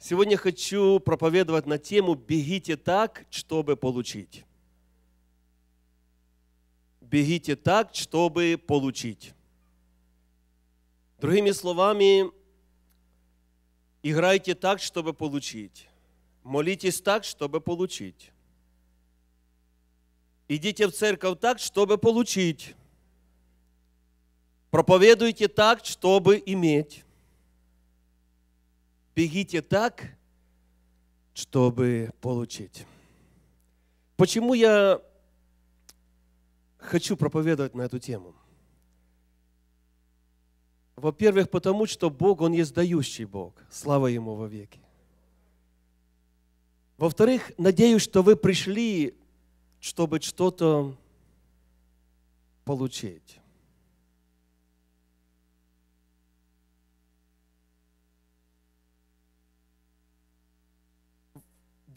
Сегодня хочу проповедовать на тему «Бегите так, чтобы получить». «Бегите так, чтобы получить». Другими словами, играйте так, чтобы получить. Молитесь так, чтобы получить. Идите в церковь так, чтобы получить. Проповедуйте так, чтобы иметь бегите так, чтобы получить. Почему я хочу проповедовать на эту тему? Во-первых, потому что Бог, Он есть дающий Бог. Слава Ему во веки. Во-вторых, надеюсь, что вы пришли, чтобы что-то получить.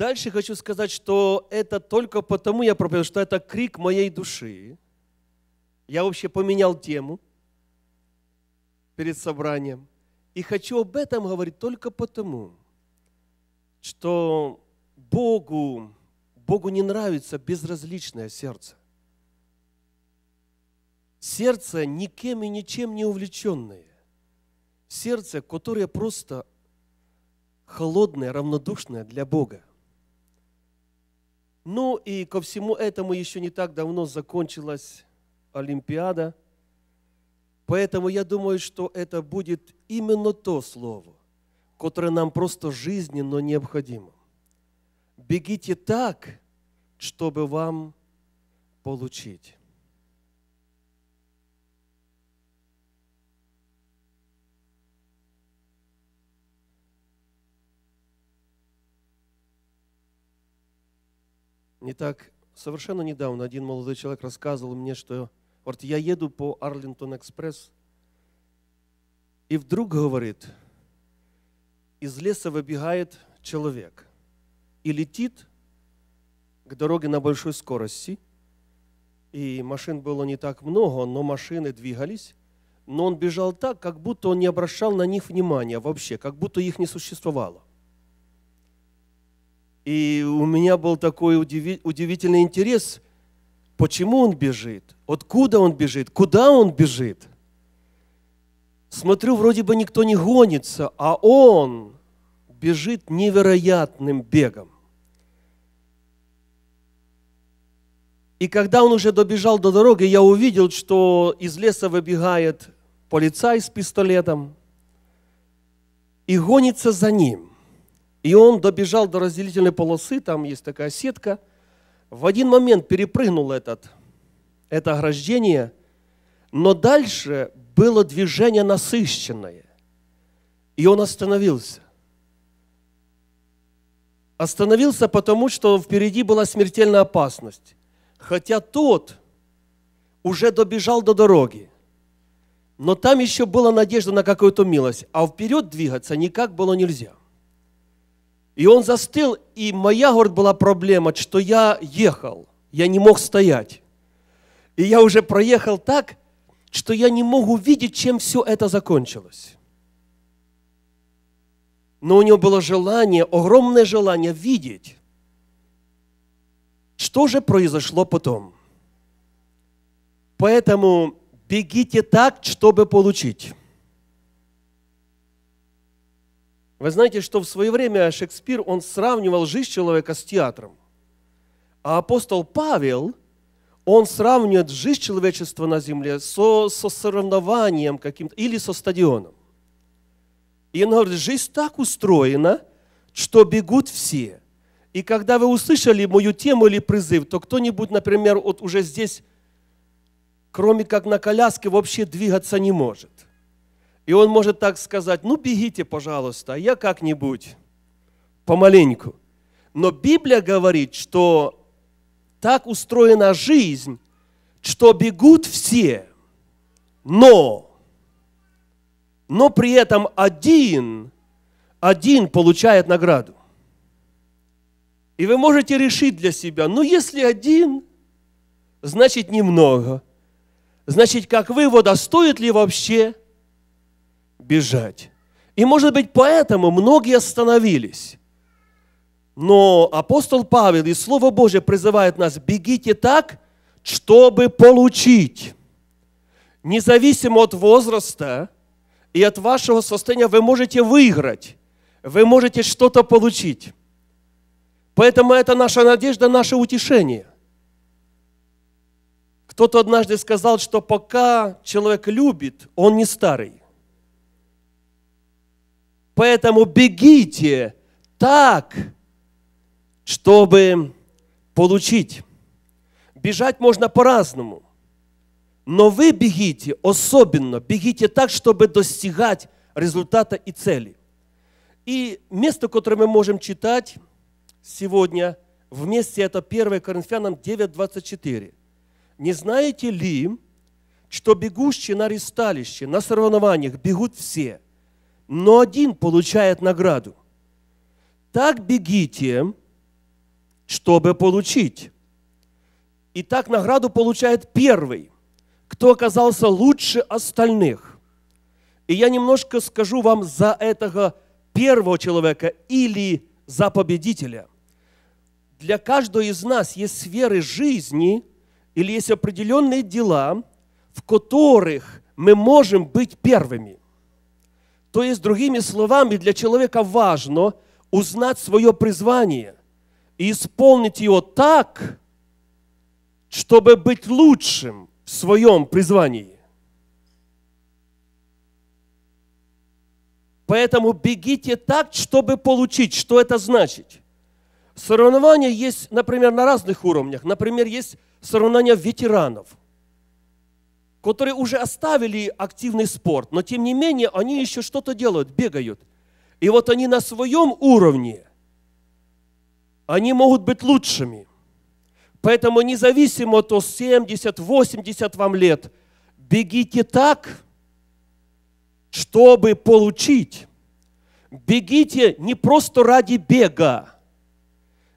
Дальше хочу сказать, что это только потому я проповедовал, что это крик моей души. Я вообще поменял тему перед собранием. И хочу об этом говорить только потому, что Богу, Богу не нравится безразличное сердце. Сердце никем и ничем не увлеченное. Сердце, которое просто холодное, равнодушное для Бога. Ну и ко всему этому еще не так давно закончилась Олимпиада. Поэтому я думаю, что это будет именно то слово, которое нам просто жизненно необходимо. Бегите так, чтобы вам получить. Не так совершенно недавно один молодой человек рассказывал мне, что вот я еду по Арлингтон Экспресс, и вдруг, говорит, из леса выбегает человек и летит к дороге на большой скорости. И машин было не так много, но машины двигались. Но он бежал так, как будто он не обращал на них внимания вообще, как будто их не существовало. И у меня был такой удивительный интерес, почему он бежит, откуда он бежит, куда он бежит. Смотрю, вроде бы никто не гонится, а он бежит невероятным бегом. И когда он уже добежал до дороги, я увидел, что из леса выбегает полицай с пистолетом и гонится за ним. И он добежал до разделительной полосы, там есть такая сетка. В один момент перепрыгнул этот, это ограждение, но дальше было движение насыщенное. И он остановился. Остановился потому, что впереди была смертельная опасность. Хотя тот уже добежал до дороги. Но там еще была надежда на какую-то милость, а вперед двигаться никак было нельзя. И он застыл, и моя, говорит, была проблема, что я ехал, я не мог стоять. И я уже проехал так, что я не могу видеть, чем все это закончилось. Но у него было желание, огромное желание видеть, что же произошло потом. Поэтому бегите так, чтобы получить. Вы знаете, что в свое время Шекспир, он сравнивал жизнь человека с театром. А апостол Павел, он сравнивает жизнь человечества на земле со, со соревнованием каким-то или со стадионом. И он говорит, жизнь так устроена, что бегут все. И когда вы услышали мою тему или призыв, то кто-нибудь, например, вот уже здесь, кроме как на коляске, вообще двигаться не может – и он может так сказать, ну бегите, пожалуйста, а я как-нибудь, помаленьку. Но Библия говорит, что так устроена жизнь, что бегут все, но, но при этом один, один получает награду. И вы можете решить для себя, ну если один, значит немного. Значит, как вывода, стоит ли вообще – бежать. И, может быть, поэтому многие остановились. Но апостол Павел и Слово Божье призывает нас, бегите так, чтобы получить. Независимо от возраста и от вашего состояния, вы можете выиграть, вы можете что-то получить. Поэтому это наша надежда, наше утешение. Кто-то однажды сказал, что пока человек любит, он не старый. Поэтому бегите так, чтобы получить. Бежать можно по-разному. Но вы бегите особенно, бегите так, чтобы достигать результата и цели. И место, которое мы можем читать сегодня вместе, это 1 Коринфянам 9:24. «Не знаете ли, что бегущие на ристалище, на соревнованиях бегут все – но один получает награду. Так бегите, чтобы получить. И так награду получает первый, кто оказался лучше остальных. И я немножко скажу вам за этого первого человека или за победителя. Для каждого из нас есть сферы жизни или есть определенные дела, в которых мы можем быть первыми. То есть, другими словами, для человека важно узнать свое призвание и исполнить его так, чтобы быть лучшим в своем призвании. Поэтому бегите так, чтобы получить. Что это значит? Соревнования есть, например, на разных уровнях. Например, есть соревнования ветеранов – которые уже оставили активный спорт, но тем не менее они еще что-то делают, бегают. И вот они на своем уровне, они могут быть лучшими. Поэтому независимо то 70, 80 вам лет, бегите так, чтобы получить. Бегите не просто ради бега,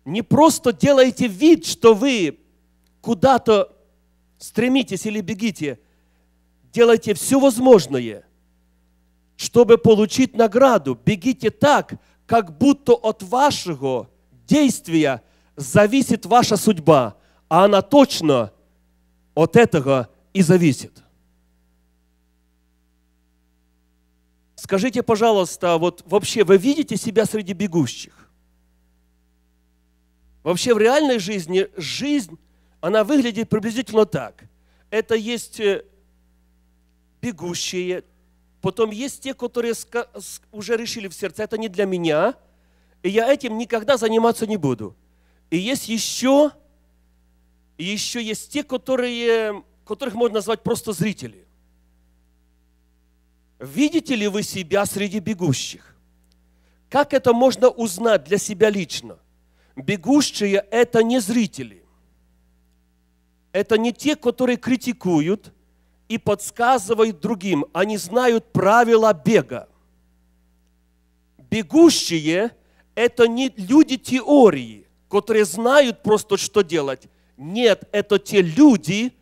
не просто делайте вид, что вы куда-то стремитесь или бегите – делайте все возможное, чтобы получить награду. Бегите так, как будто от вашего действия зависит ваша судьба, а она точно от этого и зависит. Скажите, пожалуйста, вот вообще вы видите себя среди бегущих? Вообще в реальной жизни жизнь, она выглядит приблизительно так. Это есть э, бегущие. Потом есть те, которые уже решили в сердце, это не для меня, и я этим никогда заниматься не буду. И есть еще, еще есть те, которые, которых можно назвать просто зрители. Видите ли вы себя среди бегущих? Как это можно узнать для себя лично? Бегущие – это не зрители. Это не те, которые критикуют – и подсказывает другим. Они знают правила бега. Бегущие – это не люди теории, которые знают просто, что делать. Нет, это те люди,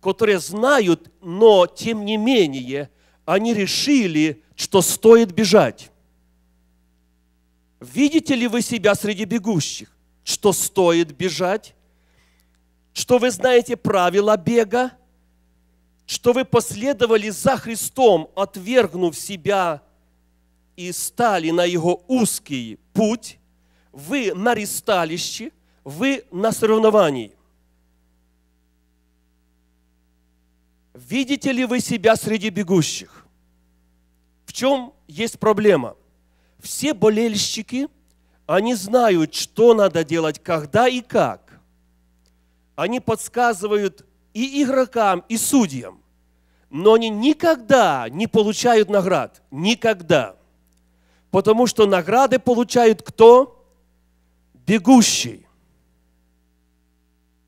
которые знают, но тем не менее они решили, что стоит бежать. Видите ли вы себя среди бегущих? Что стоит бежать? Что вы знаете правила бега? что вы последовали за Христом, отвергнув себя и стали на его узкий путь, вы на ресталище, вы на соревновании. Видите ли вы себя среди бегущих? В чем есть проблема? Все болельщики, они знают, что надо делать, когда и как. Они подсказывают и игрокам, и судьям. Но они никогда не получают наград. Никогда. Потому что награды получают кто? Бегущий.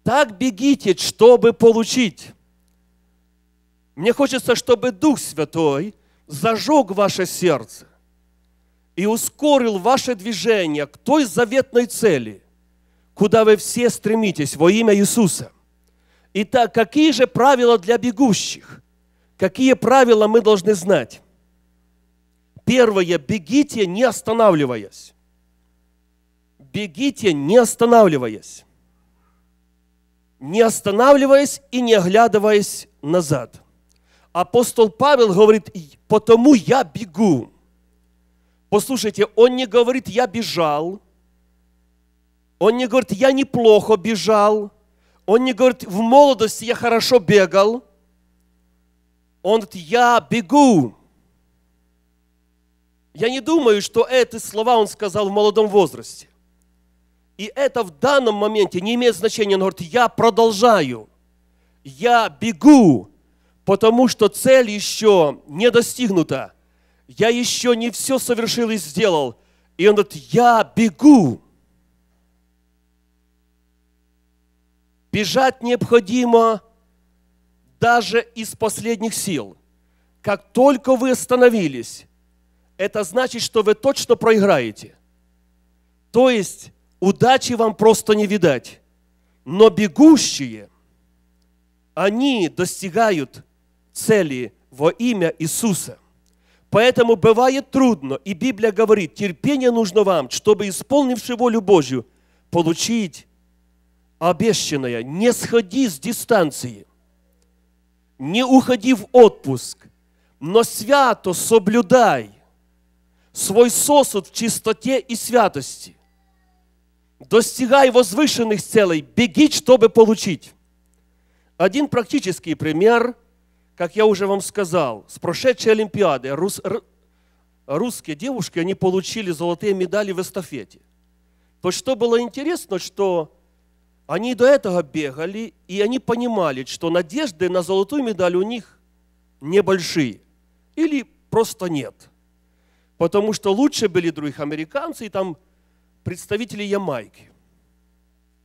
Так бегите, чтобы получить. Мне хочется, чтобы Дух Святой зажег ваше сердце и ускорил ваше движение к той заветной цели, куда вы все стремитесь во имя Иисуса – Итак, какие же правила для бегущих? Какие правила мы должны знать? Первое, бегите, не останавливаясь. Бегите, не останавливаясь. Не останавливаясь и не оглядываясь назад. Апостол Павел говорит, потому я бегу. Послушайте, он не говорит, я бежал. Он не говорит, я неплохо бежал. Он не говорит, в молодости я хорошо бегал. Он говорит, я бегу. Я не думаю, что эти слова он сказал в молодом возрасте. И это в данном моменте не имеет значения. Он говорит, я продолжаю, я бегу, потому что цель еще не достигнута. Я еще не все совершил и сделал. И он говорит, я бегу. Бежать необходимо даже из последних сил. Как только вы остановились, это значит, что вы точно проиграете. То есть удачи вам просто не видать. Но бегущие, они достигают цели во имя Иисуса. Поэтому бывает трудно, и Библия говорит, терпение нужно вам, чтобы, исполнивши волю Божью, получить обещанное. Не сходи с дистанции, не уходи в отпуск, но свято соблюдай свой сосуд в чистоте и святости. Достигай возвышенных целей, беги, чтобы получить. Один практический пример, как я уже вам сказал, с прошедшей Олимпиады рус, русские девушки, они получили золотые медали в эстафете. То что было интересно, что они до этого бегали, и они понимали, что надежды на золотую медаль у них небольшие. Или просто нет. Потому что лучше были других американцы и там представители Ямайки.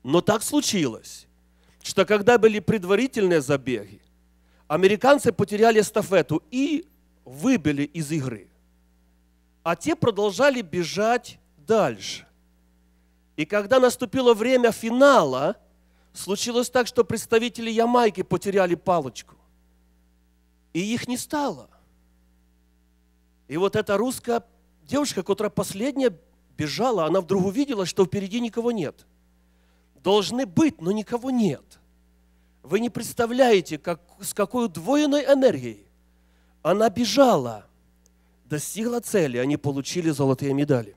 Но так случилось, что когда были предварительные забеги, американцы потеряли эстафету и выбили из игры. А те продолжали бежать дальше. И когда наступило время финала, случилось так, что представители Ямайки потеряли палочку. И их не стало. И вот эта русская девушка, которая последняя бежала, она вдруг увидела, что впереди никого нет. Должны быть, но никого нет. Вы не представляете, как, с какой удвоенной энергией она бежала, достигла цели, они получили золотые медали.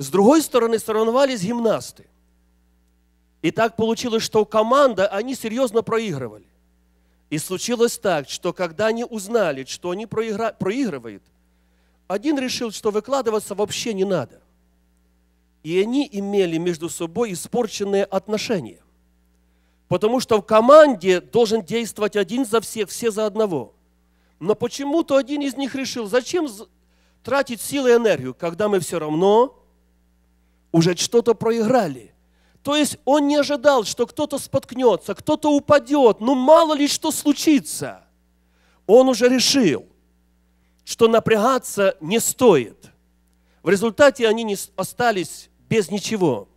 С другой стороны, соревновались гимнасты. И так получилось, что команда, они серьезно проигрывали. И случилось так, что когда они узнали, что они проигра... проигрывают, один решил, что выкладываться вообще не надо. И они имели между собой испорченные отношения. Потому что в команде должен действовать один за всех, все за одного. Но почему-то один из них решил, зачем тратить силы и энергию, когда мы все равно уже что-то проиграли. То есть он не ожидал, что кто-то споткнется, кто-то упадет, ну мало ли что случится. Он уже решил, что напрягаться не стоит. В результате они не остались без ничего.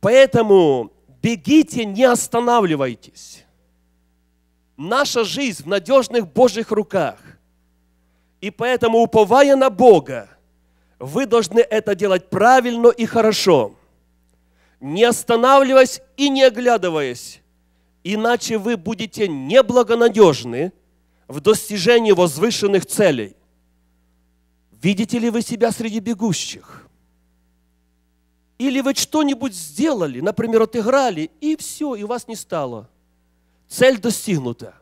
Поэтому бегите, не останавливайтесь. Наша жизнь в надежных Божьих руках. И поэтому, уповая на Бога, вы должны это делать правильно и хорошо, не останавливаясь и не оглядываясь, иначе вы будете неблагонадежны в достижении возвышенных целей. Видите ли вы себя среди бегущих? Или вы что-нибудь сделали, например, отыграли, и все, и вас не стало. Цель достигнута.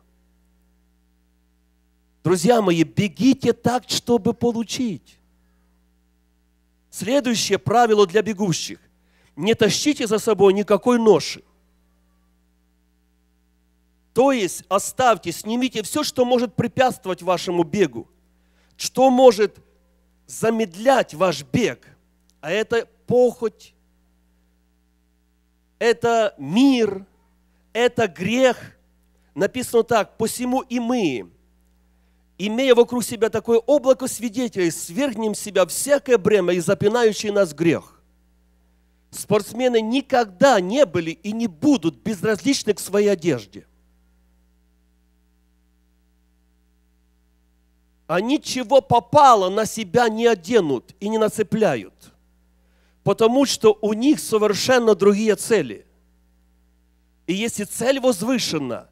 Друзья мои, бегите так, чтобы получить. Следующее правило для бегущих. Не тащите за собой никакой ноши. То есть оставьте, снимите все, что может препятствовать вашему бегу, что может замедлять ваш бег. А это похоть, это мир, это грех. Написано так, посему и мы, имея вокруг себя такое облако свидетелей, свергнем себя всякое бремя и запинающий нас грех. Спортсмены никогда не были и не будут безразличны к своей одежде. Они чего попало на себя не оденут и не нацепляют, потому что у них совершенно другие цели. И если цель возвышена –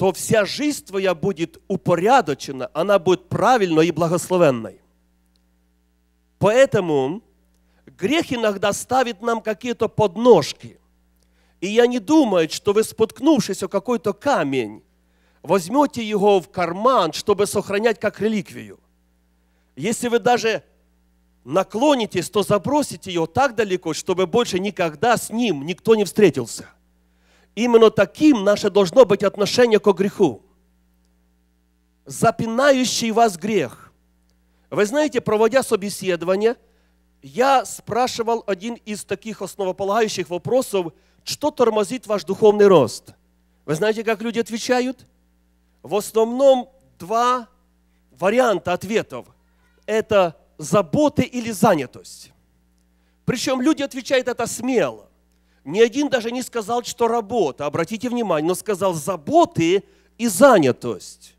то вся жизнь твоя будет упорядочена, она будет правильной и благословенной. Поэтому грех иногда ставит нам какие-то подножки. И я не думаю, что вы, споткнувшись о какой-то камень, возьмете его в карман, чтобы сохранять как реликвию. Если вы даже наклонитесь, то забросите его так далеко, чтобы больше никогда с ним никто не встретился – Именно таким наше должно быть отношение к греху. Запинающий вас грех. Вы знаете, проводя собеседование, я спрашивал один из таких основополагающих вопросов, что тормозит ваш духовный рост. Вы знаете, как люди отвечают? В основном два варианта ответов. Это заботы или занятость. Причем люди отвечают это смело. Ни один даже не сказал, что работа, обратите внимание, но сказал заботы и занятость.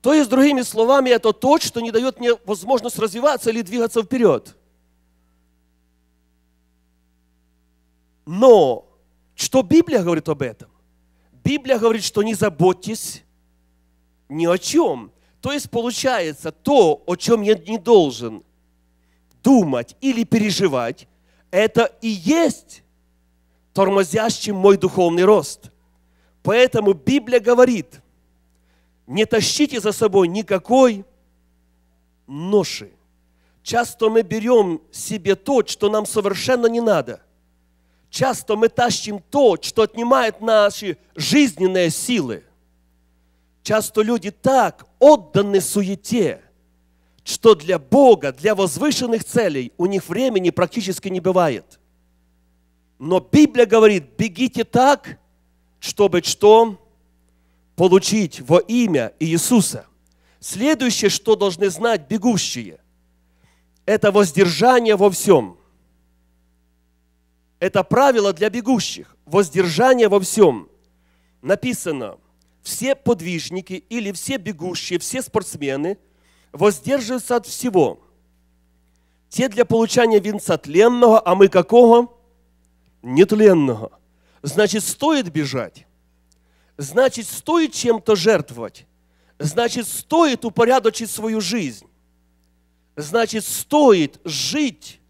То есть, другими словами, это то, что не дает мне возможность развиваться или двигаться вперед. Но что Библия говорит об этом? Библия говорит, что не заботьтесь ни о чем. То есть получается, то, о чем я не должен думать или переживать, это и есть тормозящим мой духовный рост. Поэтому Библия говорит, не тащите за собой никакой ноши. Часто мы берем себе то, что нам совершенно не надо. Часто мы тащим то, что отнимает наши жизненные силы. Часто люди так отданы суете, что для Бога, для возвышенных целей у них времени практически не бывает – но Библия говорит, бегите так, чтобы что? Получить во имя Иисуса. Следующее, что должны знать бегущие, это воздержание во всем. Это правило для бегущих. Воздержание во всем. Написано, все подвижники или все бегущие, все спортсмены воздерживаются от всего. Те для получания венца тленного, а мы какого? нетленного. Значит, стоит бежать. Значит, стоит чем-то жертвовать. Значит, стоит упорядочить свою жизнь. Значит, стоит жить,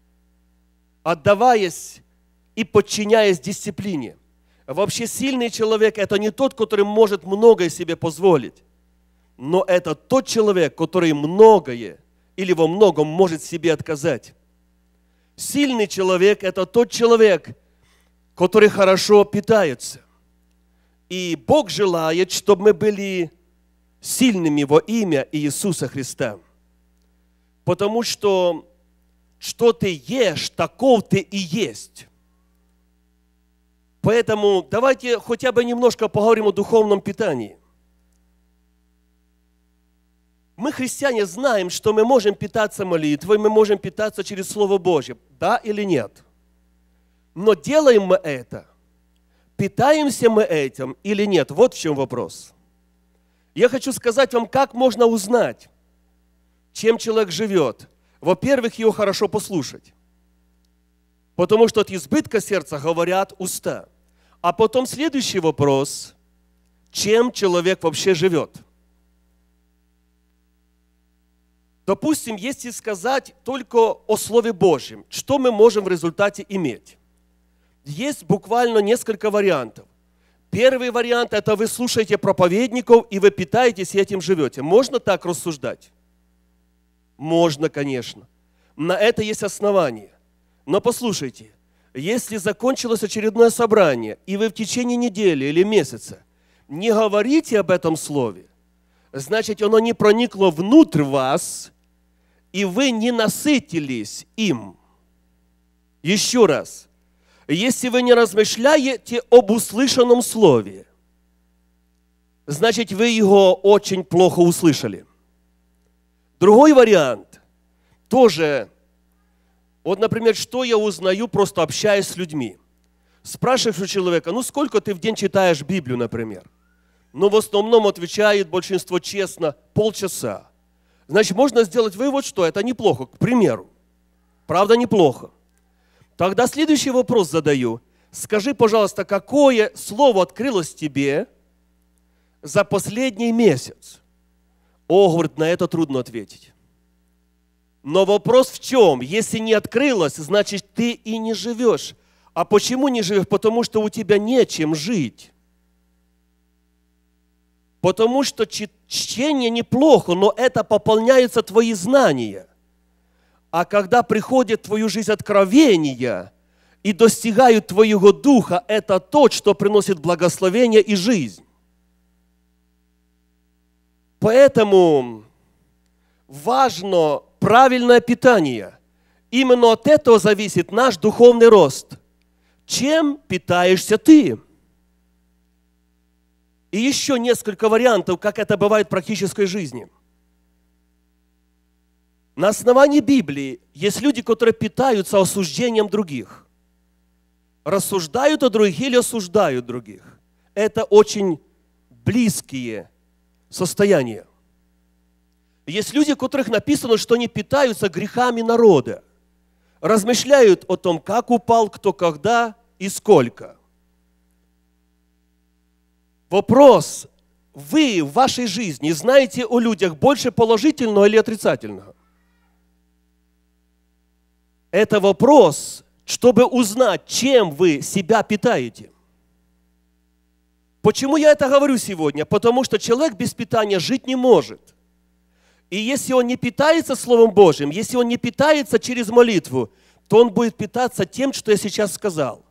отдаваясь и подчиняясь дисциплине. Вообще сильный человек – это не тот, который может многое себе позволить, но это тот человек, который многое или во многом может себе отказать. Сильный человек – это тот человек, которые хорошо питаются. И Бог желает, чтобы мы были сильными во имя Иисуса Христа. Потому что что ты ешь, таков ты и есть. Поэтому давайте хотя бы немножко поговорим о духовном питании. Мы, христиане, знаем, что мы можем питаться молитвой, мы можем питаться через Слово Божье. Да или нет? Но делаем мы это, питаемся мы этим или нет? Вот в чем вопрос. Я хочу сказать вам, как можно узнать, чем человек живет. Во-первых, его хорошо послушать. Потому что от избытка сердца говорят уста. А потом следующий вопрос, чем человек вообще живет? Допустим, если сказать только о Слове Божьем, что мы можем в результате иметь? есть буквально несколько вариантов. Первый вариант – это вы слушаете проповедников, и вы питаетесь и этим живете. Можно так рассуждать? Можно, конечно. На это есть основания. Но послушайте, если закончилось очередное собрание, и вы в течение недели или месяца не говорите об этом слове, значит, оно не проникло внутрь вас, и вы не насытились им. Еще раз – если вы не размышляете об услышанном слове, значит, вы его очень плохо услышали. Другой вариант тоже. Вот, например, что я узнаю, просто общаясь с людьми. Спрашиваешь у человека, ну сколько ты в день читаешь Библию, например? Ну в основном отвечает большинство честно, полчаса. Значит, можно сделать вывод, что это неплохо, к примеру. Правда, неплохо. Тогда следующий вопрос задаю. Скажи, пожалуйста, какое слово открылось тебе за последний месяц? О, говорит, на это трудно ответить. Но вопрос в чем? Если не открылось, значит, ты и не живешь. А почему не живешь? Потому что у тебя нечем жить. Потому что чтение неплохо, но это пополняется твои знания – а когда приходит в твою жизнь откровение и достигают твоего духа, это то, что приносит благословение и жизнь. Поэтому важно правильное питание. Именно от этого зависит наш духовный рост. Чем питаешься ты? И еще несколько вариантов, как это бывает в практической жизни – на основании Библии есть люди, которые питаются осуждением других. Рассуждают о других или осуждают других. Это очень близкие состояния. Есть люди, у которых написано, что они питаются грехами народа. Размышляют о том, как упал, кто когда и сколько. Вопрос, вы в вашей жизни знаете о людях больше положительного или отрицательного? Это вопрос, чтобы узнать, чем вы себя питаете. Почему я это говорю сегодня? Потому что человек без питания жить не может. И если он не питается Словом Божьим, если он не питается через молитву, то он будет питаться тем, что я сейчас сказал.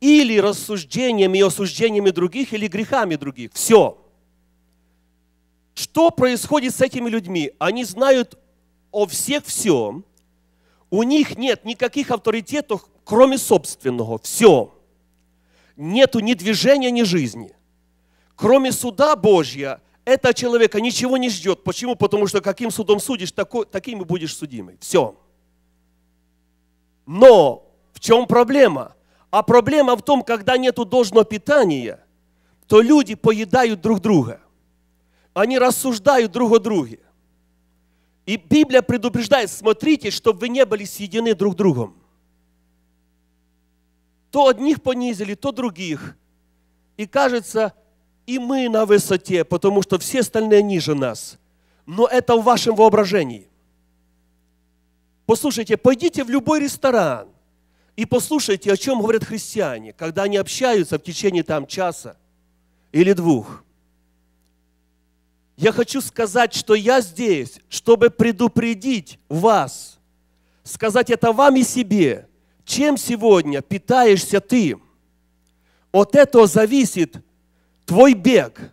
Или рассуждениями и осуждениями других, или грехами других. Все. Что происходит с этими людьми? Они знают о всех всем, у них нет никаких авторитетов, кроме собственного. Все. Нету ни движения, ни жизни. Кроме суда Божья, этого человека ничего не ждет. Почему? Потому что каким судом судишь, такой, таким и будешь судимый. Все. Но в чем проблема? А проблема в том, когда нету должного питания, то люди поедают друг друга. Они рассуждают друг о друге. И Библия предупреждает, смотрите, чтобы вы не были съедены друг другом. То одних понизили, то других. И кажется, и мы на высоте, потому что все остальные ниже нас. Но это в вашем воображении. Послушайте, пойдите в любой ресторан и послушайте, о чем говорят христиане, когда они общаются в течение там часа или двух. Я хочу сказать, что я здесь, чтобы предупредить вас, сказать это вам и себе, чем сегодня питаешься ты. От этого зависит твой бег,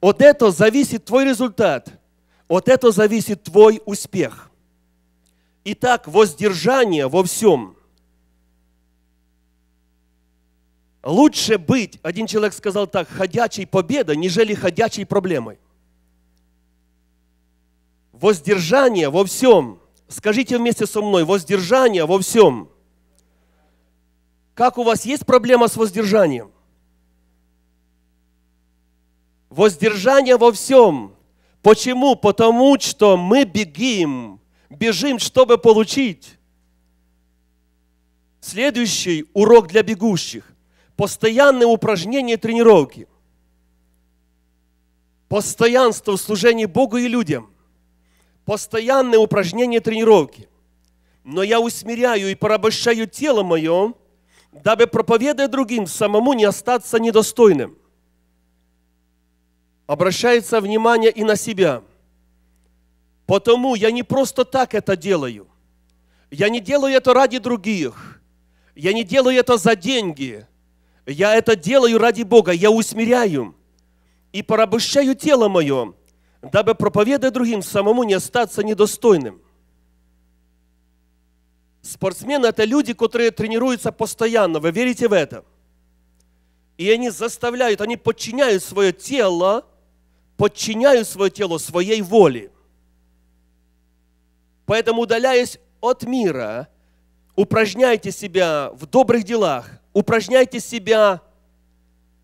от этого зависит твой результат, от этого зависит твой успех. Итак, воздержание во всем. Лучше быть, один человек сказал так, ходячей победой, нежели ходячей проблемой. Воздержание во всем. Скажите вместе со мной, воздержание во всем. Как у вас есть проблема с воздержанием? Воздержание во всем. Почему? Потому что мы бегим, бежим, чтобы получить. Следующий урок для бегущих. Постоянные упражнения и тренировки. Постоянство в служении Богу и людям – постоянные упражнения тренировки. Но я усмиряю и порабощаю тело мое, дабы, проповедуя другим, самому не остаться недостойным. Обращается внимание и на себя. Потому я не просто так это делаю. Я не делаю это ради других. Я не делаю это за деньги. Я это делаю ради Бога. Я усмиряю и порабощаю тело мое, дабы, проповедуя другим, самому не остаться недостойным. Спортсмены – это люди, которые тренируются постоянно, вы верите в это? И они заставляют, они подчиняют свое тело, подчиняют свое тело своей воле. Поэтому, удаляясь от мира, упражняйте себя в добрых делах, упражняйте себя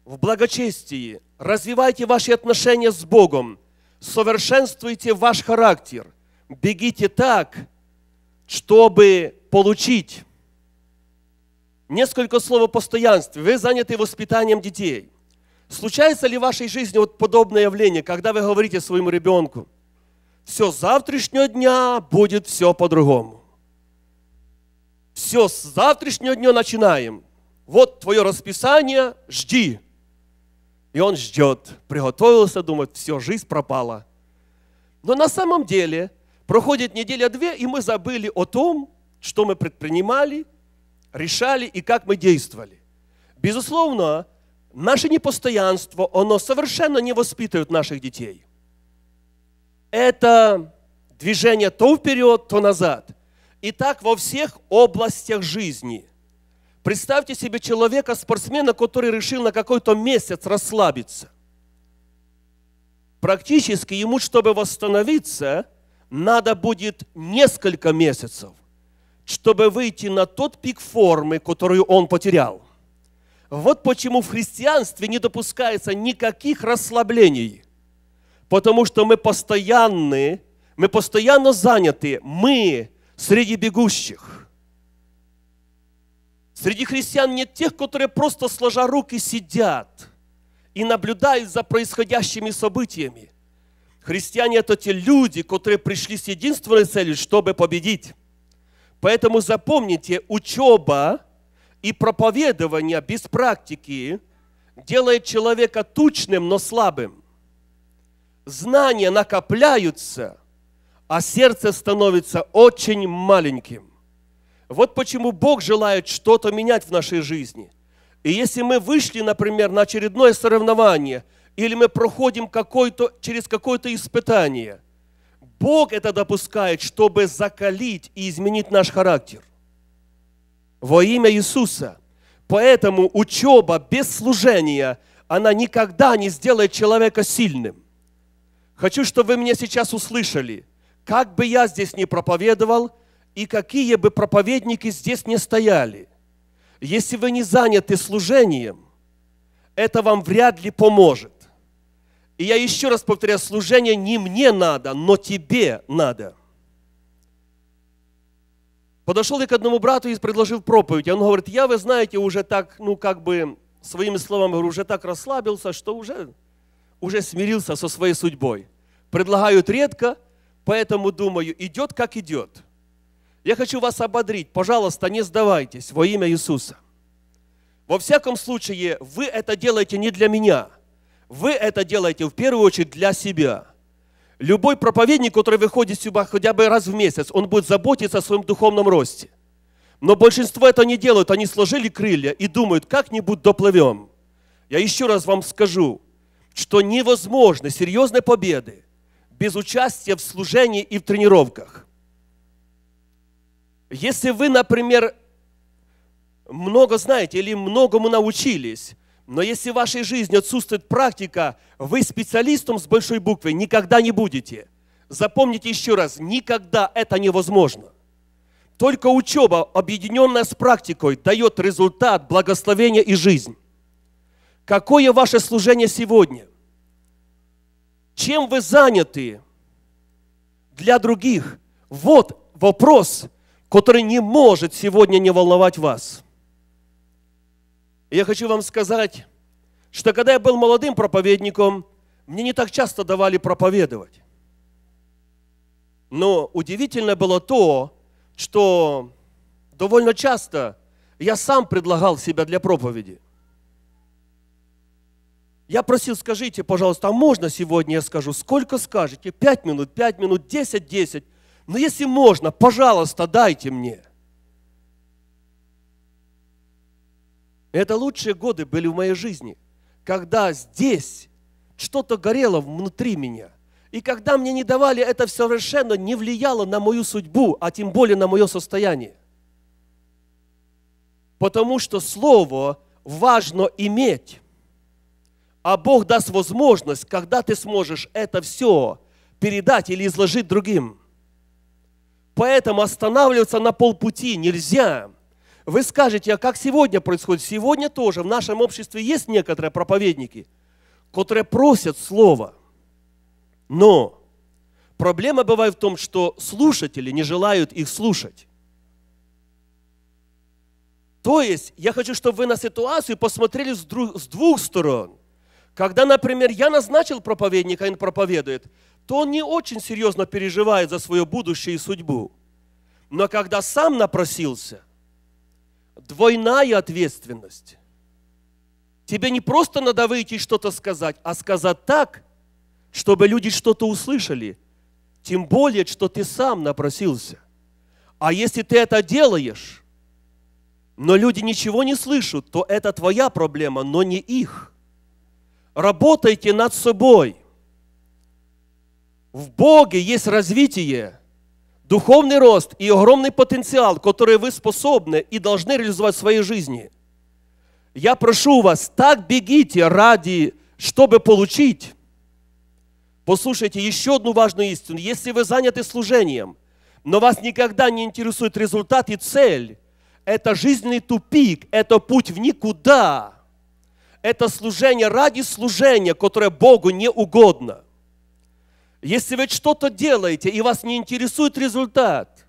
в благочестии, развивайте ваши отношения с Богом, совершенствуйте ваш характер, бегите так, чтобы получить. Несколько слов о постоянстве. Вы заняты воспитанием детей. Случается ли в вашей жизни вот подобное явление, когда вы говорите своему ребенку, все, с завтрашнего дня будет все по-другому. Все, с завтрашнего дня начинаем. Вот твое расписание, жди. И он ждет, приготовился, думает, все, жизнь пропала. Но на самом деле проходит неделя-две, и мы забыли о том, что мы предпринимали, решали и как мы действовали. Безусловно, наше непостоянство, оно совершенно не воспитывает наших детей. Это движение то вперед, то назад. И так во всех областях жизни – Представьте себе человека, спортсмена, который решил на какой-то месяц расслабиться. Практически ему, чтобы восстановиться, надо будет несколько месяцев, чтобы выйти на тот пик формы, которую он потерял. Вот почему в христианстве не допускается никаких расслаблений. Потому что мы постоянны, мы постоянно заняты, мы среди бегущих – Среди христиан нет тех, которые просто сложа руки сидят и наблюдают за происходящими событиями. Христиане – это те люди, которые пришли с единственной целью, чтобы победить. Поэтому запомните, учеба и проповедование без практики делает человека тучным, но слабым. Знания накопляются, а сердце становится очень маленьким. Вот почему Бог желает что-то менять в нашей жизни. И если мы вышли, например, на очередное соревнование, или мы проходим какой через какое-то испытание, Бог это допускает, чтобы закалить и изменить наш характер. Во имя Иисуса. Поэтому учеба без служения, она никогда не сделает человека сильным. Хочу, чтобы вы меня сейчас услышали. Как бы я здесь ни проповедовал – и какие бы проповедники здесь не стояли, если вы не заняты служением, это вам вряд ли поможет. И я еще раз повторяю, служение не мне надо, но тебе надо. Подошел я к одному брату и предложил проповедь. Он говорит, я, вы знаете, уже так, ну как бы, своими словами, говорю, уже так расслабился, что уже, уже смирился со своей судьбой. Предлагают редко, поэтому думаю, идет как идет. Я хочу вас ободрить. Пожалуйста, не сдавайтесь во имя Иисуса. Во всяком случае, вы это делаете не для меня. Вы это делаете в первую очередь для себя. Любой проповедник, который выходит сюда хотя бы раз в месяц, он будет заботиться о своем духовном росте. Но большинство это не делают. Они сложили крылья и думают, как-нибудь доплывем. Я еще раз вам скажу, что невозможно серьезной победы без участия в служении и в тренировках – если вы, например, много знаете или многому научились, но если в вашей жизни отсутствует практика, вы специалистом с большой буквы никогда не будете. Запомните еще раз, никогда это невозможно. Только учеба, объединенная с практикой, дает результат, благословение и жизнь. Какое ваше служение сегодня? Чем вы заняты для других? Вот вопрос – который не может сегодня не волновать вас. И я хочу вам сказать, что когда я был молодым проповедником, мне не так часто давали проповедовать. Но удивительно было то, что довольно часто я сам предлагал себя для проповеди. Я просил, скажите, пожалуйста, а можно сегодня я скажу, сколько скажете? Пять минут, пять минут, десять, десять но ну, если можно, пожалуйста, дайте мне. Это лучшие годы были в моей жизни, когда здесь что-то горело внутри меня. И когда мне не давали, это совершенно не влияло на мою судьбу, а тем более на мое состояние. Потому что слово важно иметь. А Бог даст возможность, когда ты сможешь это все передать или изложить другим – поэтому останавливаться на полпути нельзя. Вы скажете, а как сегодня происходит? Сегодня тоже в нашем обществе есть некоторые проповедники, которые просят слова. Но проблема бывает в том, что слушатели не желают их слушать. То есть, я хочу, чтобы вы на ситуацию посмотрели с, двух сторон. Когда, например, я назначил проповедника, он проповедует – то он не очень серьезно переживает за свое будущее и судьбу. Но когда сам напросился, двойная ответственность. Тебе не просто надо выйти и что-то сказать, а сказать так, чтобы люди что-то услышали. Тем более, что ты сам напросился. А если ты это делаешь, но люди ничего не слышат, то это твоя проблема, но не их. Работайте над собой – в Боге есть развитие, духовный рост и огромный потенциал, который вы способны и должны реализовать в своей жизни. Я прошу вас, так бегите ради, чтобы получить. Послушайте еще одну важную истину. Если вы заняты служением, но вас никогда не интересует результат и цель, это жизненный тупик, это путь в никуда. Это служение ради служения, которое Богу не угодно – если вы что-то делаете, и вас не интересует результат,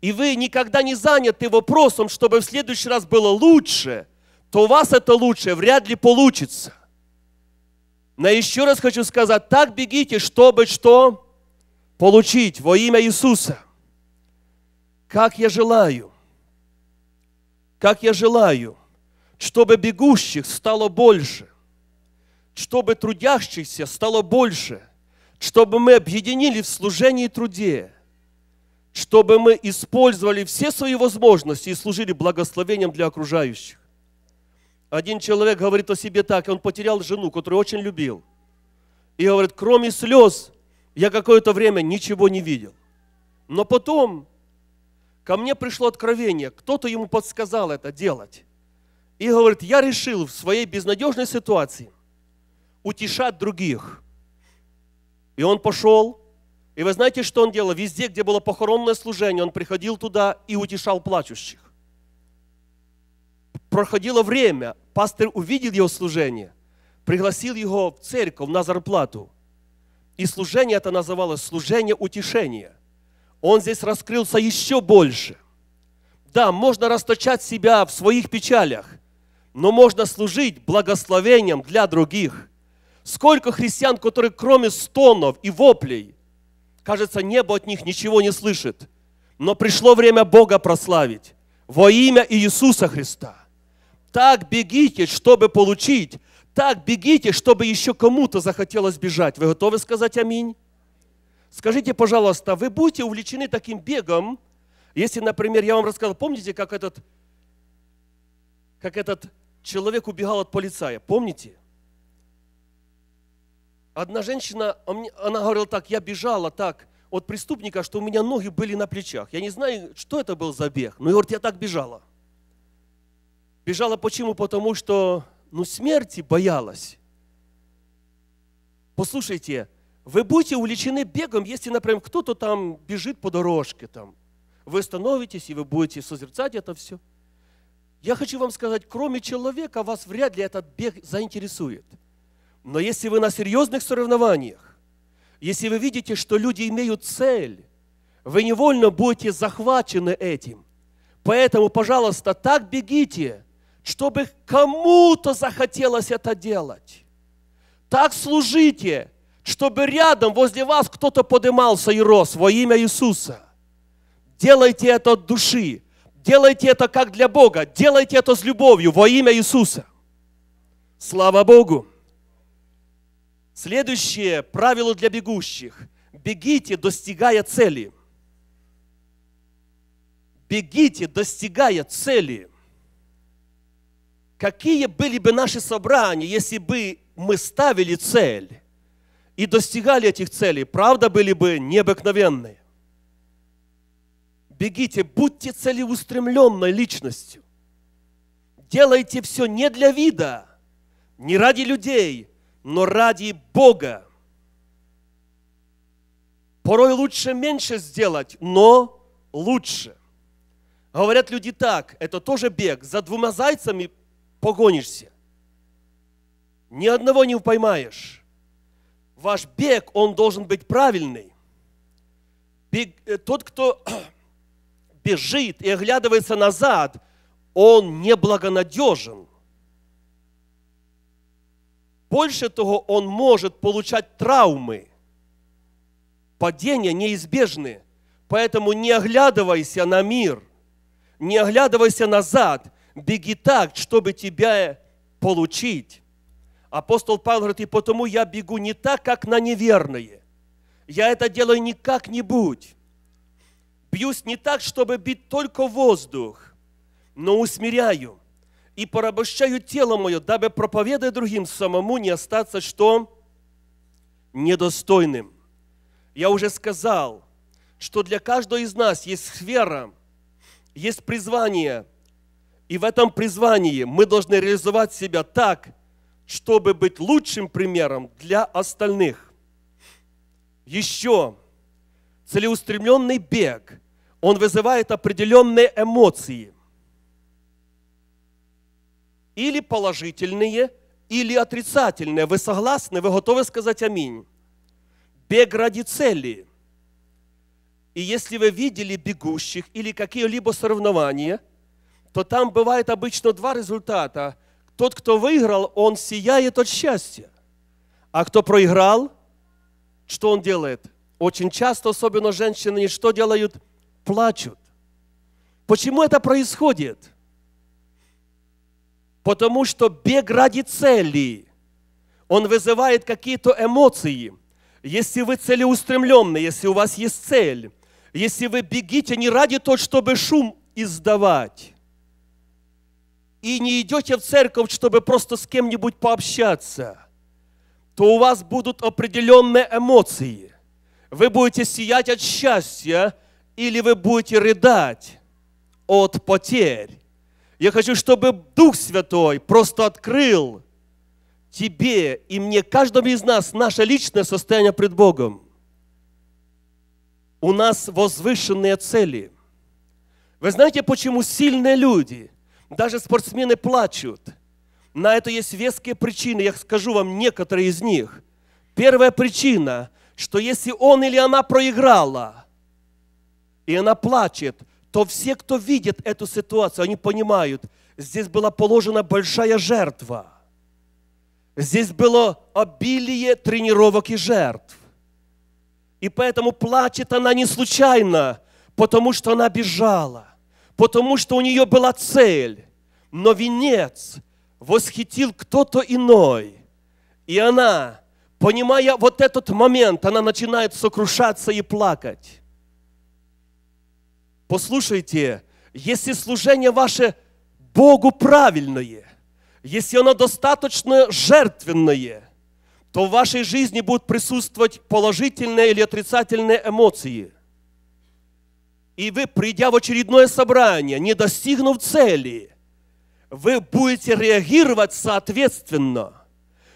и вы никогда не заняты вопросом, чтобы в следующий раз было лучше, то у вас это лучше вряд ли получится. Но еще раз хочу сказать, так бегите, чтобы что получить во имя Иисуса. Как я желаю, как я желаю, чтобы бегущих стало больше, чтобы трудящихся стало больше – чтобы мы объединили в служении и труде, чтобы мы использовали все свои возможности и служили благословением для окружающих. Один человек говорит о себе так, он потерял жену, которую очень любил. И говорит, кроме слез, я какое-то время ничего не видел. Но потом ко мне пришло откровение, кто-то ему подсказал это делать. И говорит, я решил в своей безнадежной ситуации утешать других – и он пошел, и вы знаете, что он делал? Везде, где было похоронное служение, он приходил туда и утешал плачущих. Проходило время, пастор увидел его служение, пригласил его в церковь на зарплату. И служение это называлось служение утешения. Он здесь раскрылся еще больше. Да, можно расточать себя в своих печалях, но можно служить благословением для других – Сколько христиан, которые кроме стонов и воплей, кажется, небо от них ничего не слышит. Но пришло время Бога прославить во имя Иисуса Христа. Так бегите, чтобы получить. Так бегите, чтобы еще кому-то захотелось бежать. Вы готовы сказать аминь? Скажите, пожалуйста, вы будете увлечены таким бегом, если, например, я вам рассказал, помните, как этот, как этот человек убегал от полицая? Помните? Одна женщина, а она говорила так, я бежала так от преступника, что у меня ноги были на плечах. Я не знаю, что это был за бег, но говорит, я так бежала. Бежала почему? Потому что, ну, смерти боялась. Послушайте, вы будете увлечены бегом, если, например, кто-то там бежит по дорожке там. Вы становитесь, и вы будете созерцать это все. Я хочу вам сказать, кроме человека, вас вряд ли этот бег заинтересует – но если вы на серьезных соревнованиях, если вы видите, что люди имеют цель, вы невольно будете захвачены этим. Поэтому, пожалуйста, так бегите, чтобы кому-то захотелось это делать. Так служите, чтобы рядом, возле вас кто-то поднимался и рос во имя Иисуса. Делайте это от души. Делайте это как для Бога. Делайте это с любовью во имя Иисуса. Слава Богу! Следующее правило для бегущих. Бегите, достигая цели. Бегите, достигая цели. Какие были бы наши собрания, если бы мы ставили цель и достигали этих целей? Правда, были бы необыкновенные. Бегите, будьте целеустремленной личностью. Делайте все не для вида, не ради людей – но ради Бога. Порой лучше меньше сделать, но лучше. Говорят люди так, это тоже бег, за двумя зайцами погонишься. Ни одного не поймаешь. Ваш бег, он должен быть правильный. Бег, э, тот, кто бежит и оглядывается назад, он неблагонадежен – больше того, он может получать травмы. Падения неизбежны. Поэтому не оглядывайся на мир, не оглядывайся назад, беги так, чтобы тебя получить. Апостол Павел говорит, и потому я бегу не так, как на неверные. Я это делаю не как-нибудь. Бьюсь не так, чтобы бить только воздух, но усмиряю – и порабощаю тело мое, дабы, проповедуя другим, самому не остаться что? Недостойным. Я уже сказал, что для каждого из нас есть сфера, есть призвание, и в этом призвании мы должны реализовать себя так, чтобы быть лучшим примером для остальных. Еще целеустремленный бег, он вызывает определенные эмоции или положительные, или отрицательные. Вы согласны? Вы готовы сказать аминь? Бег ради цели. И если вы видели бегущих или какие-либо соревнования, то там бывает обычно два результата. Тот, кто выиграл, он сияет от счастья. А кто проиграл, что он делает? Очень часто, особенно женщины, что делают? Плачут. Почему это происходит? Потому что бег ради цели, он вызывает какие-то эмоции. Если вы целеустремленны, если у вас есть цель, если вы бегите не ради того, чтобы шум издавать, и не идете в церковь, чтобы просто с кем-нибудь пообщаться, то у вас будут определенные эмоции. Вы будете сиять от счастья или вы будете рыдать от потерь. Я хочу, чтобы Дух Святой просто открыл тебе и мне, каждому из нас, наше личное состояние пред Богом. У нас возвышенные цели. Вы знаете, почему сильные люди, даже спортсмены плачут? На это есть веские причины, я скажу вам некоторые из них. Первая причина, что если он или она проиграла, и она плачет – то все, кто видит эту ситуацию, они понимают, здесь была положена большая жертва. Здесь было обилие тренировок и жертв. И поэтому плачет она не случайно, потому что она бежала, потому что у нее была цель. Но венец восхитил кто-то иной. И она, понимая вот этот момент, она начинает сокрушаться и плакать. Послушайте, если служение ваше Богу правильное, если оно достаточно жертвенное, то в вашей жизни будут присутствовать положительные или отрицательные эмоции. И вы, придя в очередное собрание, не достигнув цели, вы будете реагировать соответственно.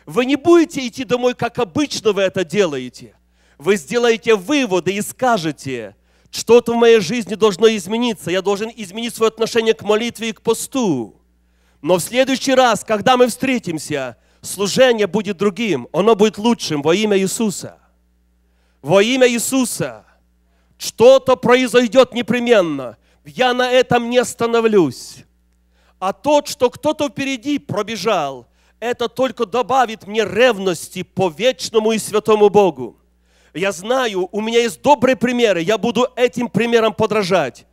Вы не будете идти домой, как обычно вы это делаете. Вы сделаете выводы и скажете – что-то в моей жизни должно измениться. Я должен изменить свое отношение к молитве и к посту. Но в следующий раз, когда мы встретимся, служение будет другим. Оно будет лучшим во имя Иисуса. Во имя Иисуса. Что-то произойдет непременно. Я на этом не становлюсь. А тот, что кто-то впереди пробежал, это только добавит мне ревности по вечному и святому Богу я знаю, у меня есть добрые примеры, я буду этим примером подражать.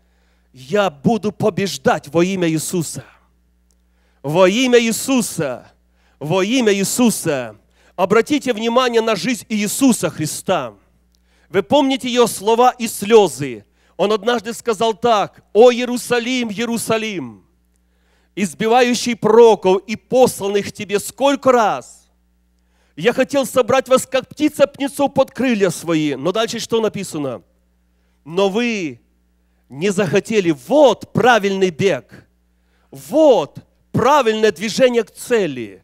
Я буду побеждать во имя Иисуса. Во имя Иисуса. Во имя Иисуса. Обратите внимание на жизнь Иисуса Христа. Вы помните ее слова и слезы. Он однажды сказал так, «О Иерусалим, Иерусалим, избивающий пророков и посланных тебе сколько раз?» Я хотел собрать вас, как птица птицу под крылья свои. Но дальше что написано? Но вы не захотели. Вот правильный бег. Вот правильное движение к цели.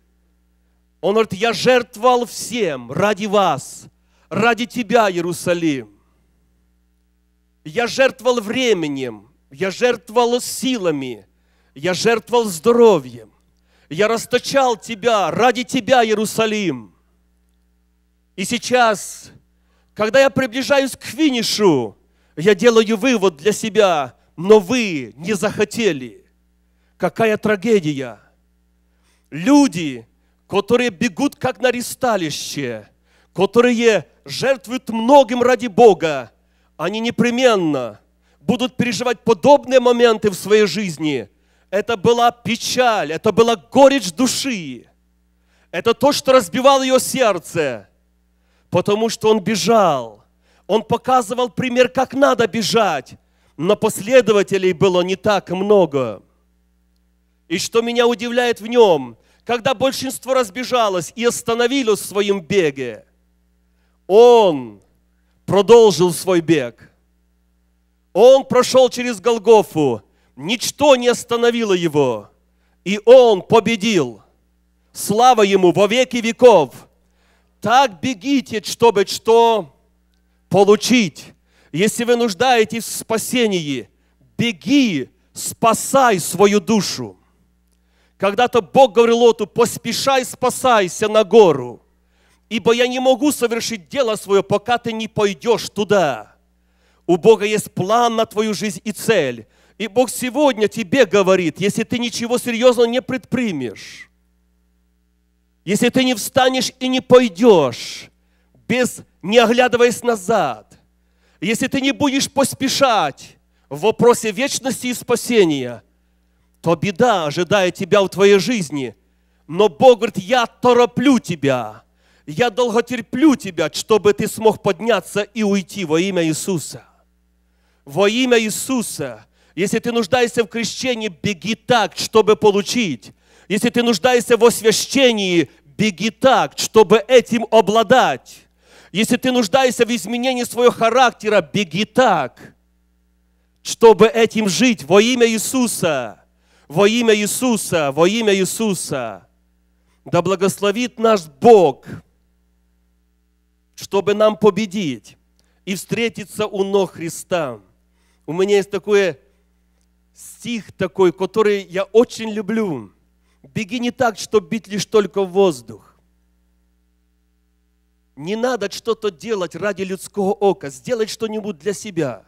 Он говорит, я жертвовал всем ради вас, ради тебя, Иерусалим. Я жертвовал временем, я жертвовал силами, я жертвовал здоровьем. Я расточал тебя ради тебя, Иерусалим. И сейчас, когда я приближаюсь к финишу, я делаю вывод для себя, но вы не захотели. Какая трагедия! Люди, которые бегут как на ресталище, которые жертвуют многим ради Бога, они непременно будут переживать подобные моменты в своей жизни. Это была печаль, это была горечь души. Это то, что разбивало ее сердце потому что он бежал. Он показывал пример, как надо бежать, но последователей было не так много. И что меня удивляет в нем, когда большинство разбежалось и остановилось в своем беге, он продолжил свой бег. Он прошел через Голгофу, ничто не остановило его, и он победил. Слава ему во веки веков! Так бегите, чтобы что получить. Если вы нуждаетесь в спасении, беги, спасай свою душу. Когда-то Бог говорил Лоту, поспешай, спасайся на гору, ибо я не могу совершить дело свое, пока ты не пойдешь туда. У Бога есть план на твою жизнь и цель. И Бог сегодня тебе говорит, если ты ничего серьезного не предпримешь, если ты не встанешь и не пойдешь, без, не оглядываясь назад, если ты не будешь поспешать в вопросе вечности и спасения, то беда ожидает тебя в твоей жизни. Но Бог говорит, я тороплю тебя, я долго терплю тебя, чтобы ты смог подняться и уйти во имя Иисуса. Во имя Иисуса, если ты нуждаешься в крещении, беги так, чтобы получить. Если ты нуждаешься в освящении, беги так, чтобы этим обладать. Если ты нуждаешься в изменении своего характера, беги так, чтобы этим жить во имя Иисуса. Во имя Иисуса, во имя Иисуса. Да благословит наш Бог, чтобы нам победить и встретиться у ног Христа. У меня есть такой стих такой, который я очень люблю – Беги не так, чтобы бить лишь только воздух. Не надо что-то делать ради людского ока. Сделай что-нибудь для себя.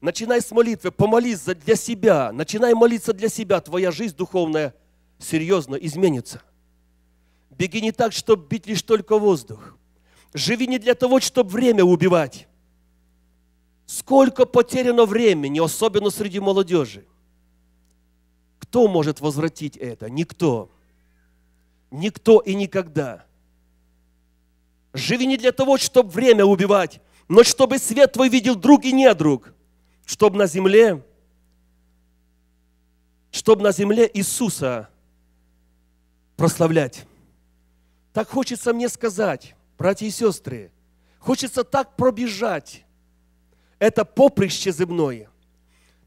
Начинай с молитвы, помолись для себя. Начинай молиться для себя. Твоя жизнь духовная серьезно изменится. Беги не так, чтобы бить лишь только воздух. Живи не для того, чтобы время убивать. Сколько потеряно времени, особенно среди молодежи – кто может возвратить это? Никто. Никто и никогда. Живи не для того, чтобы время убивать, но чтобы свет твой видел друг и недруг, чтобы на земле, чтобы на земле Иисуса прославлять. Так хочется мне сказать, братья и сестры, хочется так пробежать это поприще земное,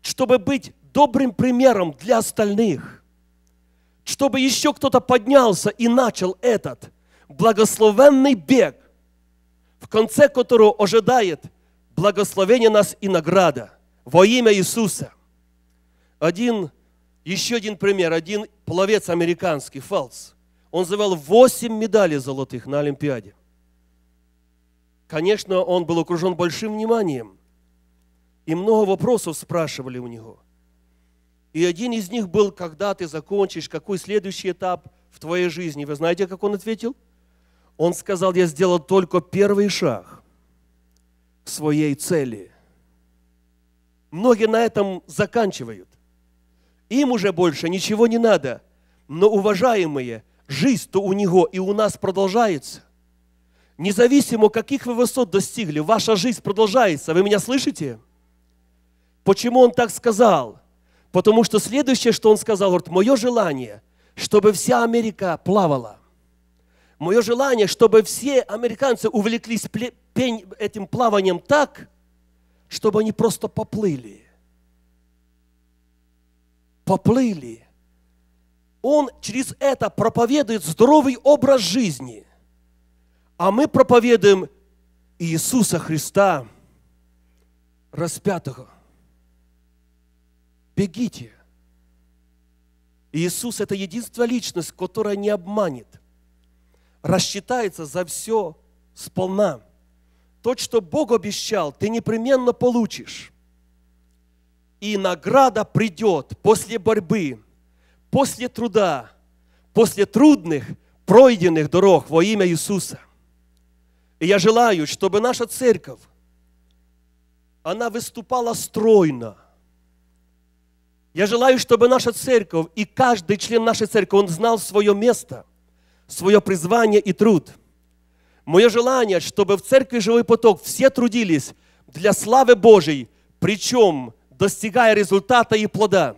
чтобы быть добрым примером для остальных, чтобы еще кто-то поднялся и начал этот благословенный бег, в конце которого ожидает благословение нас и награда во имя Иисуса. Один, еще один пример, один пловец американский, Фелс, он завел 8 медалей золотых на Олимпиаде. Конечно, он был окружен большим вниманием, и много вопросов спрашивали у него – и один из них был, когда ты закончишь, какой следующий этап в твоей жизни. Вы знаете, как он ответил? Он сказал, я сделал только первый шаг к своей цели. Многие на этом заканчивают. Им уже больше ничего не надо. Но, уважаемые, жизнь-то у него и у нас продолжается. Независимо, каких вы высот достигли, ваша жизнь продолжается. Вы меня слышите? Почему он так сказал? Потому что следующее, что он сказал, говорит, мое желание, чтобы вся Америка плавала. Мое желание, чтобы все американцы увлеклись этим плаванием так, чтобы они просто поплыли. Поплыли. Он через это проповедует здоровый образ жизни. А мы проповедуем Иисуса Христа распятого – бегите. Иисус – это единственная личность, которая не обманет, рассчитается за все сполна. То, что Бог обещал, ты непременно получишь. И награда придет после борьбы, после труда, после трудных, пройденных дорог во имя Иисуса. И я желаю, чтобы наша церковь, она выступала стройно – я желаю, чтобы наша церковь и каждый член нашей церкви, он знал свое место, свое призвание и труд. Мое желание, чтобы в церкви «Живой поток» все трудились для славы Божьей, причем достигая результата и плода.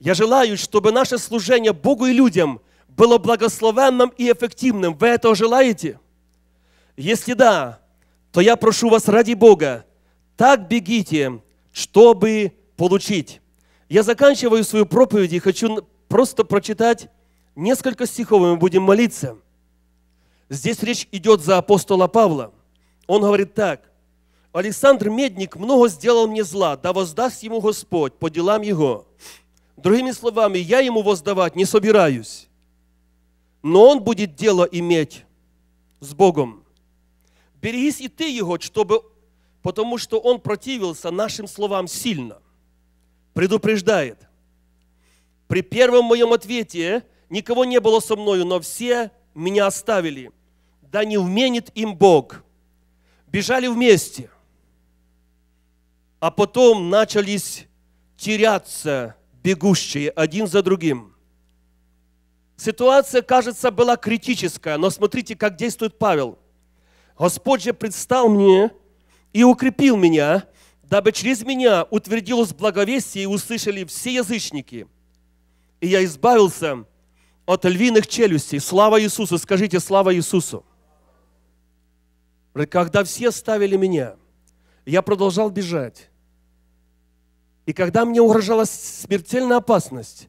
Я желаю, чтобы наше служение Богу и людям было благословенным и эффективным. Вы этого желаете? Если да, то я прошу вас ради Бога, так бегите, чтобы получить. Я заканчиваю свою проповедь и хочу просто прочитать несколько стихов, и мы будем молиться. Здесь речь идет за апостола Павла. Он говорит так. «Александр Медник много сделал мне зла, да воздаст ему Господь по делам его. Другими словами, я ему воздавать не собираюсь, но он будет дело иметь с Богом. Берегись и ты его, чтобы, потому что он противился нашим словам сильно» предупреждает. При первом моем ответе никого не было со мною, но все меня оставили. Да не уменит им Бог. Бежали вместе. А потом начались теряться бегущие один за другим. Ситуация, кажется, была критическая, но смотрите, как действует Павел. Господь же предстал мне и укрепил меня, дабы через меня утвердилось благовестие и услышали все язычники. И я избавился от львиных челюстей. Слава Иисусу! Скажите, слава Иисусу! Когда все ставили меня, я продолжал бежать. И когда мне угрожала смертельная опасность,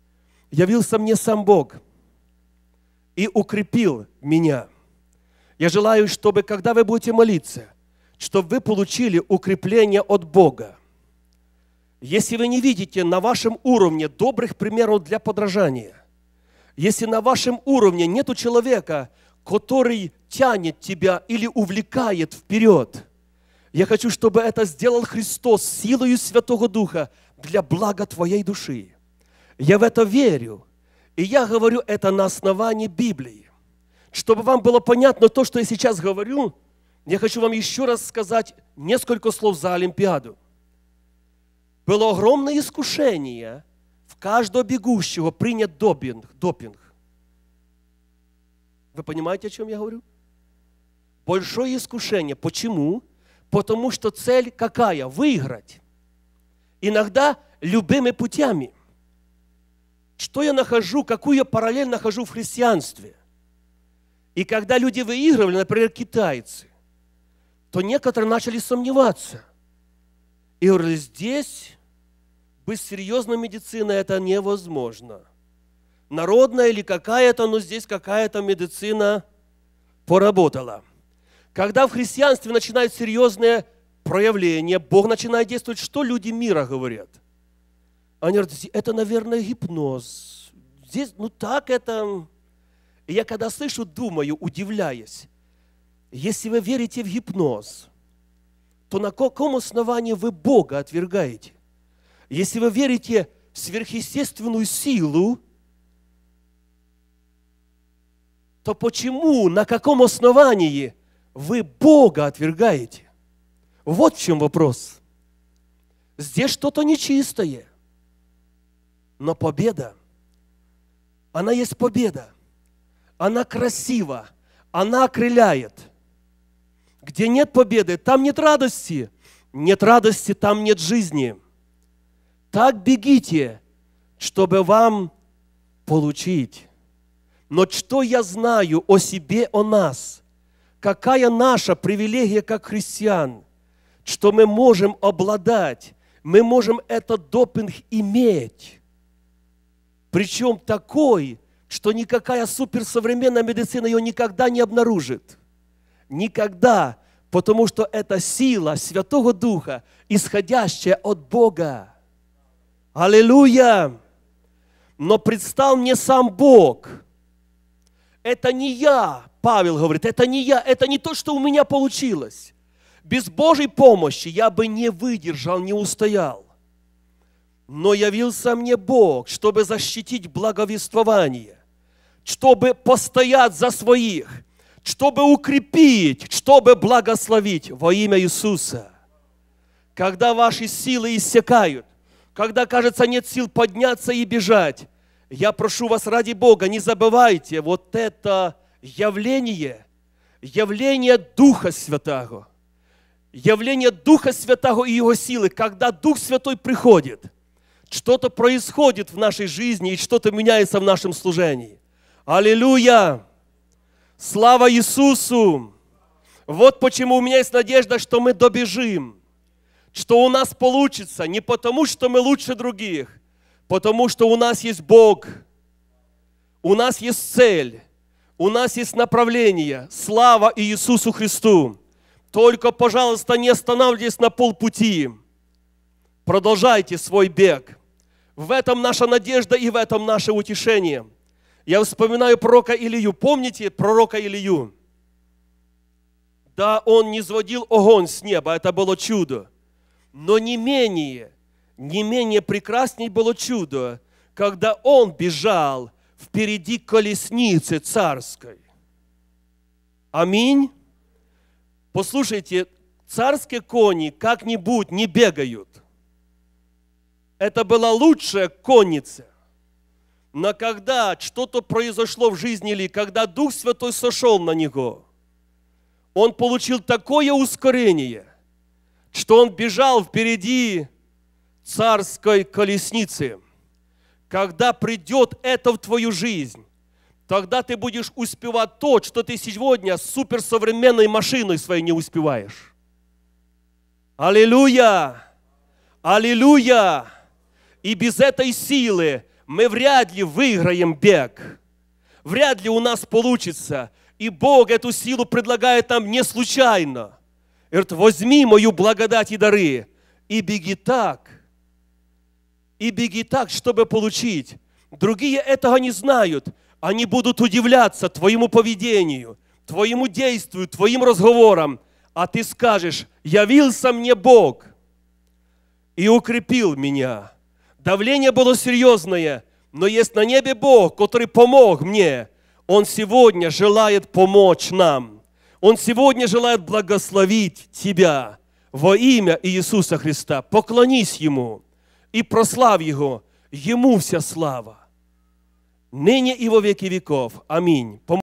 явился мне сам Бог и укрепил меня. Я желаю, чтобы, когда вы будете молиться – чтобы вы получили укрепление от Бога. Если вы не видите на вашем уровне добрых примеров для подражания, если на вашем уровне нету человека, который тянет тебя или увлекает вперед, я хочу, чтобы это сделал Христос силою Святого Духа для блага твоей души. Я в это верю, и я говорю это на основании Библии. Чтобы вам было понятно то, что я сейчас говорю – я хочу вам еще раз сказать несколько слов за Олимпиаду. Было огромное искушение в каждого бегущего принять допинг. допинг. Вы понимаете, о чем я говорю? Большое искушение. Почему? Потому что цель какая? Выиграть. Иногда любыми путями. Что я нахожу, какую я параллель нахожу в христианстве? И когда люди выигрывали, например, китайцы, то некоторые начали сомневаться. И говорили, здесь быть серьезной медициной это невозможно. Народная или какая-то, но здесь какая-то медицина поработала. Когда в христианстве начинают серьезные проявления, Бог начинает действовать, что люди мира говорят? Они говорят, это, наверное, гипноз. Здесь, ну так это... И я когда слышу, думаю, удивляясь, если вы верите в гипноз, то на каком основании вы Бога отвергаете? Если вы верите в сверхъестественную силу, то почему, на каком основании вы Бога отвергаете? Вот в чем вопрос. Здесь что-то нечистое, но победа, она есть победа, она красива, она окрыляет – где нет победы, там нет радости. Нет радости, там нет жизни. Так бегите, чтобы вам получить. Но что я знаю о себе, о нас? Какая наша привилегия как христиан, что мы можем обладать, мы можем этот допинг иметь. Причем такой, что никакая суперсовременная медицина ее никогда не обнаружит. Никогда потому что это сила Святого Духа, исходящая от Бога. Аллилуйя! Но предстал мне сам Бог. Это не я, Павел говорит, это не я, это не то, что у меня получилось. Без Божьей помощи я бы не выдержал, не устоял. Но явился мне Бог, чтобы защитить благовествование, чтобы постоять за своих – чтобы укрепить, чтобы благословить во имя Иисуса. Когда ваши силы иссякают, когда, кажется, нет сил подняться и бежать, я прошу вас ради Бога, не забывайте вот это явление, явление Духа Святого, явление Духа Святого и Его силы, когда Дух Святой приходит, что-то происходит в нашей жизни и что-то меняется в нашем служении. Аллилуйя! Слава Иисусу! Вот почему у меня есть надежда, что мы добежим, что у нас получится, не потому, что мы лучше других, потому что у нас есть Бог, у нас есть цель, у нас есть направление. Слава Иисусу Христу! Только, пожалуйста, не останавливайтесь на полпути. Продолжайте свой бег. В этом наша надежда и в этом наше утешение – я вспоминаю пророка Илию. Помните пророка Илию? Да, он не сводил огонь с неба, это было чудо. Но не менее, не менее прекрасней было чудо, когда он бежал впереди колесницы царской. Аминь. Послушайте, царские кони как-нибудь не бегают. Это была лучшая конница. Но когда что-то произошло в жизни Ли, когда Дух Святой сошел на него, он получил такое ускорение, что он бежал впереди царской колесницы. Когда придет это в твою жизнь, тогда ты будешь успевать то, что ты сегодня с суперсовременной машиной своей не успеваешь. Аллилуйя! Аллилуйя! И без этой силы мы вряд ли выиграем бег, вряд ли у нас получится. И Бог эту силу предлагает нам не случайно. И говорит, возьми мою благодать и дары и беги так, и беги так, чтобы получить. Другие этого не знают. Они будут удивляться твоему поведению, твоему действию, твоим разговорам. А ты скажешь, явился мне Бог и укрепил меня. Давление было серьезное, но есть на небе Бог, который помог мне. Он сегодня желает помочь нам. Он сегодня желает благословить тебя во имя Иисуса Христа. Поклонись Ему и прославь Его. Ему вся слава. Ныне и во веки веков. Аминь.